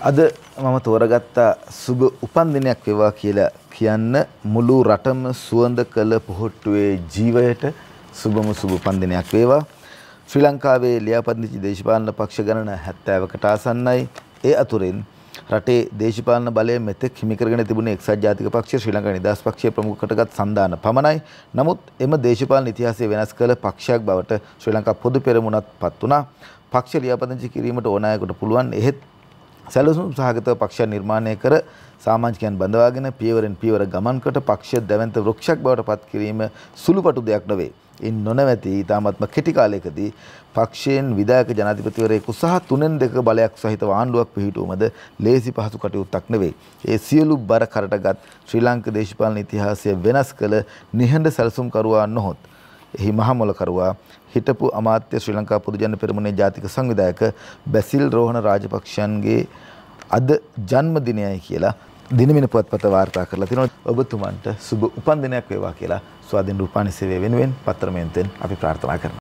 අද මම තෝරගත්ත සුබ උපන්දිනයක් වේවා කියලා කියන්න මුළු රටම සුවඳ කළ පොහොට්ටුවේ ජීවයට සුබම සුබ උපන්දිනයක් වේවා. ශ්‍රී ලංකාවේ ලියාපදිංචි දේශපාලන පක්ෂ ගණන 70කට ආසන්නයි. ඒ අතුරින් රටේ දේශපාලන බලය මෙතෙක් හිමි කරගෙන තිබුණේ එක්සත් ජාතික පක්ෂය ශ්‍රී ලංකා නිදහස් පක්ෂයේ ප්‍රමුඛ කොටගත් සන්දාන පමණයි. නමුත් එම දේශපාලන ඉතිහාසය වෙනස් කළ පක්ෂයක් බවට ශ්‍රී ලංකා පොදු පෙරමුණක් පත් වුණා. පක්ෂ ලියාපදිංචි කිරීමට ඕනෑයෙකුට පුළුවන්. එහෙත් සැලසුම් සහගත පක්ෂ නිර්මාණය කර සාමාජිකයන් බඳවාගෙන පියවරෙන් පියවර ගමන්කොට පක්ෂ දැවන්ත වෘක්ෂක් බවට පත් කිරීම සුළුපටු දෙයක් නොවේ. ඉන් නොනැවති ඉතාමත්ම කෙටි කාලයකදී පක්ෂයෙන් විධායක ජනාධිපතිවරයෙකු සහ තුනෙන් දෙක බලයක් සහිත ආණ්ඩුවක් පිහිටුවමද ලේසි පහසු කටයුත්තක් නෙවෙයි. ඒ සියලු බර කරටගත් ශ්‍රී ලංක දේශපාලන ඉතිහාසය වෙනස් කළ නිහඬ සැලසුම්කරුවා නොහොත්. එහි මහමොලකරුවා හිටපු අමාත්‍ය ශ්‍රී ලංකා පොදුජන පෙරමුණේ ජාතික සංවිධායක බැසිල් රෝහණ රාජපක්ෂයන්ගේ අද ජන්මදිනයයි කියලා දිනමින පුවත්පත වාර්තා කරලා තිනවා ඔබතුමන්ට සුබ උපන්දිනයක් වේවා කියලා ස්වාධීන රූපානි සේවය වෙනුවෙන් පත්‍රමේන්තෙන් අපි ප්‍රාර්ථනා කරනවා